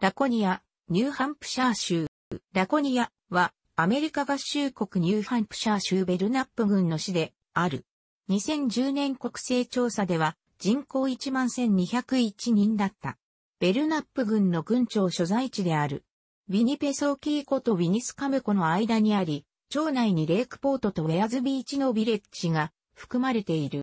ラコニア、ニューハンプシャー州。ラコニアはアメリカ合衆国ニューハンプシャー州ベルナップ郡の市である。2010年国勢調査では人口11,201人だった。ベルナップ郡の郡庁所在地である。ウィニペソーキー湖とウィニスカム湖の間にあり、町内にレイクポートとウェアズビーチのビレッジが含まれている。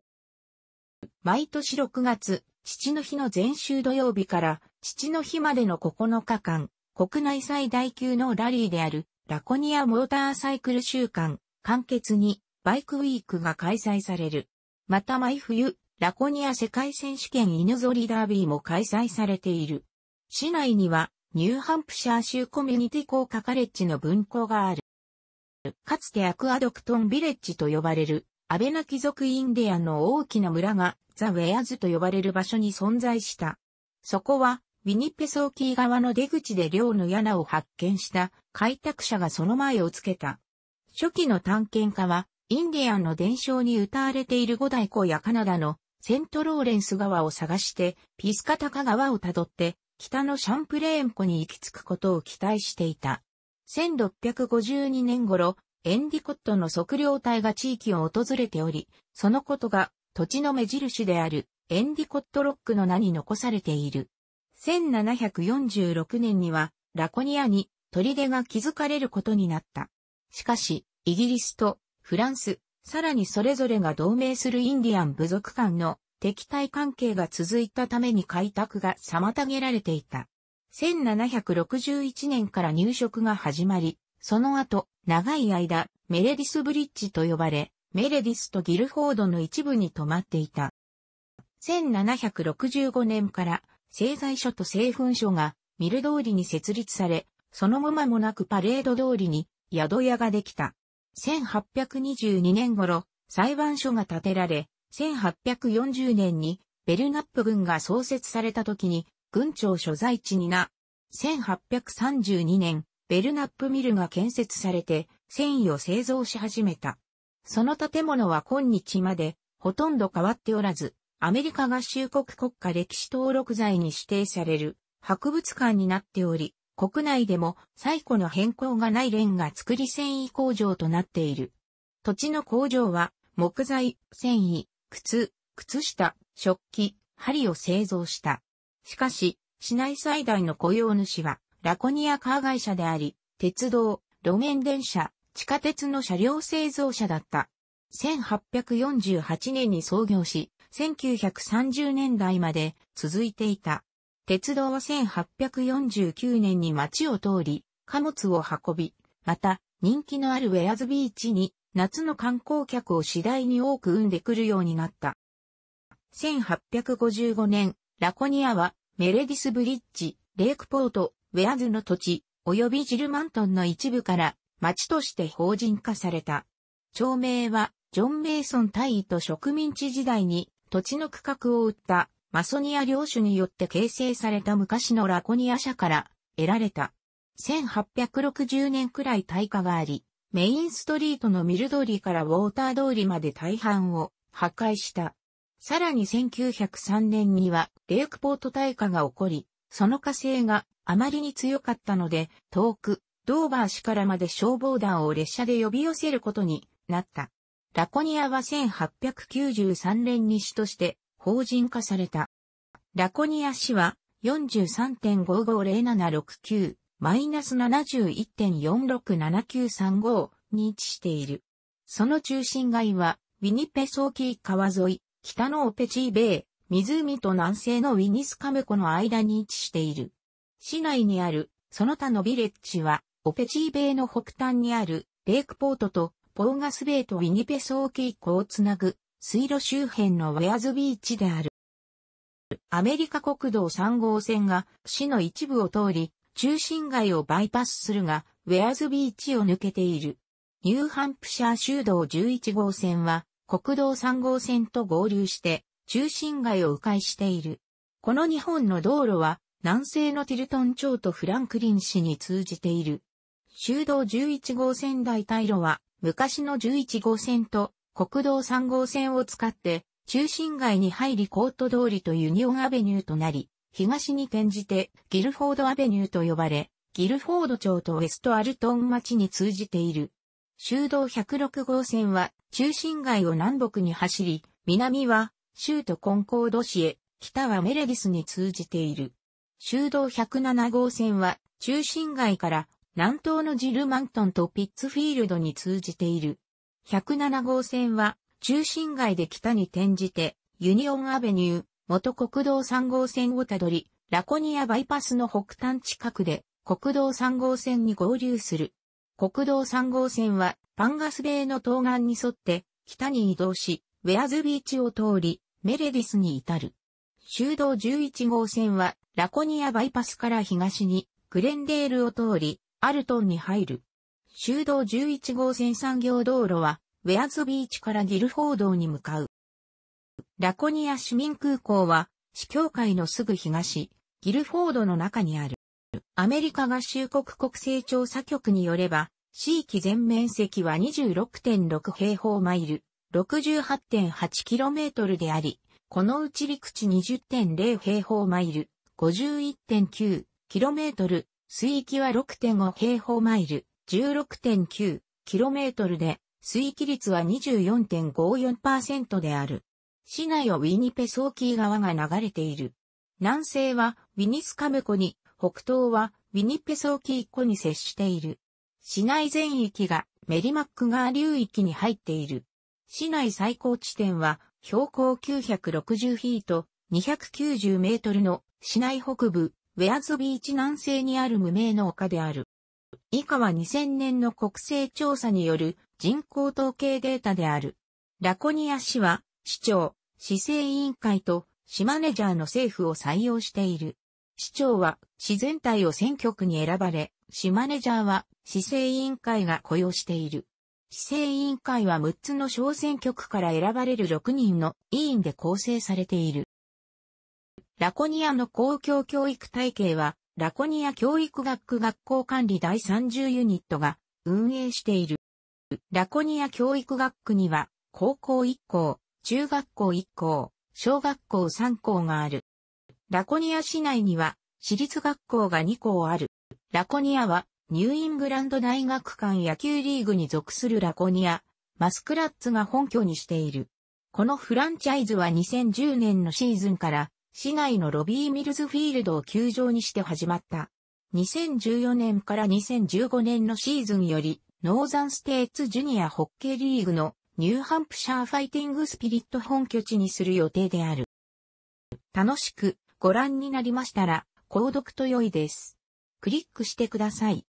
毎年6月、父の日の前週土曜日から父の日までの9日間、国内最大級のラリーであるラコニアモーターサイクル週間、完結にバイクウィークが開催される。また毎冬、ラコニア世界選手権犬ぞりダービーも開催されている。市内にはニューハンプシャー州コミュニティ工科カレッジの分校がある。かつてアクアドクトンビレッジと呼ばれる、アベナ貴族インディアンの大きな村がザ・ウェアズと呼ばれる場所に存在した。そこはウィニッペソーキー側の出口で寮の屋根を発見した開拓者がその前をつけた。初期の探検家は、インディアンの伝承に歌われている五大湖やカナダのセントローレンス川を探して、ピスカタカ川をたどって、北のシャンプレーン湖に行き着くことを期待していた。1652年頃、エンディコットの測量隊が地域を訪れており、そのことが土地の目印であるエンディコットロックの名に残されている。1746年にはラコニアに砦が築かれることになった。しかし、イギリスとフランス、さらにそれぞれが同盟するインディアン部族間の敵対関係が続いたために開拓が妨げられていた。1761年から入植が始まり、その後、長い間、メレディスブリッジと呼ばれ、メレディスとギルフォードの一部に泊まっていた。1765年から製材所と製粉所がミル通りに設立され、その後間もなくパレード通りに宿屋ができた。1822年頃、裁判所が建てられ、1840年にベルナップ軍が創設された時に軍庁所在地にな。1832年、ベルナップミルが建設されて繊維を製造し始めた。その建物は今日までほとんど変わっておらず、アメリカ合衆国国家歴史登録財に指定される博物館になっており、国内でも最古の変更がないレンガ作り繊維工場となっている。土地の工場は木材、繊維、靴、靴下、食器、針を製造した。しかし、市内最大の雇用主はラコニアカー会社であり、鉄道、路面電車、地下鉄の車両製造者だった。1848年に創業し、1930年代まで続いていた。鉄道は1849年に街を通り、貨物を運び、また人気のあるウェアズビーチに夏の観光客を次第に多く生んでくるようになった。1855年、ラコニアはメレディスブリッジ、レイクポート、ウェアズの土地、及びジルマントンの一部から町として法人化された。町名はジョン・メイソン大尉と植民地時代に土地の区画を売ったマソニア領主によって形成された昔のラコニア社から得られた。1860年くらい大火があり、メインストリートのミル通りからウォーター通りまで大半を破壊した。さらに1903年にはレークポート大火が起こり、その火星があまりに強かったので、遠く、ドーバー市からまで消防団を列車で呼び寄せることになった。ラコニアは1893年に市として法人化された。ラコニア市は43.550769マイナス71.467935に位置している。その中心街はウィニペソーキー川沿い、北のオペチーベイ、湖と南西のウィニスカム湖の間に位置している。市内にある、その他のビレッジは、オペチーベイの北端にあるレイクポートとポーガスベイとウィニペソー傾向をつなぐ水路周辺のウェアズビーチである。アメリカ国道3号線が市の一部を通り、中心街をバイパスするが、ウェアズビーチを抜けている。ニューハンプシャー州道11号線は、国道3号線と合流して、中心街を迂回している。この日本の道路は、南西のティルトン町とフランクリン市に通じている。州道11号線代替路は、昔の11号線と国道3号線を使って中心街に入りコート通りとユニオンアベニューとなり、東に転じてギルフォードアベニューと呼ばれ、ギルフォード町とウェストアルトン町に通じている。州道106号線は中心街を南北に走り、南は州都コンコード市へ、北はメレディスに通じている。州道107号線は中心街から南東のジルマントンとピッツフィールドに通じている。107号線は、中心街で北に転じて、ユニオンアベニュー、元国道3号線をたどり、ラコニアバイパスの北端近くで、国道3号線に合流する。国道3号線は、パンガスベイの東岸に沿って、北に移動し、ウェアズビーチを通り、メレディスに至る。修道11号線は、ラコニアバイパスから東に、グレンデールを通り、アルトンに入る。修道11号線産業道路は、ウェアズビーチからギルフォードに向かう。ラコニア市民空港は、市境界のすぐ東、ギルフォードの中にある。アメリカ合衆国国勢調査局によれば、地域全面積は26.6平方マイル、68.8km であり、このうち陸地20.0平方マイル、51.9km 水域は6.5平方マイル、16.9キロメートルで、水域率は24.54%である。市内をウィニペソーキー川が流れている。南西はウィニスカム湖に、北東はウィニペソーキー湖に接している。市内全域がメリマック川流域に入っている。市内最高地点は標高960フィート290メートルの市内北部ウェアズビーチ南西にある無名の丘である。以下は2000年の国勢調査による人口統計データである。ラコニア市は、市長、市政委員会と、市マネジャーの政府を採用している。市長は、市全体を選挙区に選ばれ、市マネジャーは、市政委員会が雇用している。市政委員会は6つの小選挙区から選ばれる6人の委員で構成されている。ラコニアの公共教育体系は、ラコニア教育学区学校管理第30ユニットが運営している。ラコニア教育学区には、高校1校、中学校1校、小学校3校がある。ラコニア市内には、私立学校が2校ある。ラコニアは、ニューイングランド大学館野球リーグに属するラコニア、マスクラッツが本拠にしている。このフランチャイズは2010年のシーズンから、市内のロビーミルズフィールドを球場にして始まった。2014年から2015年のシーズンより、ノーザンステーツジュニアホッケーリーグのニューハンプシャーファイティングスピリット本拠地にする予定である。楽しくご覧になりましたら、購読と良いです。クリックしてください。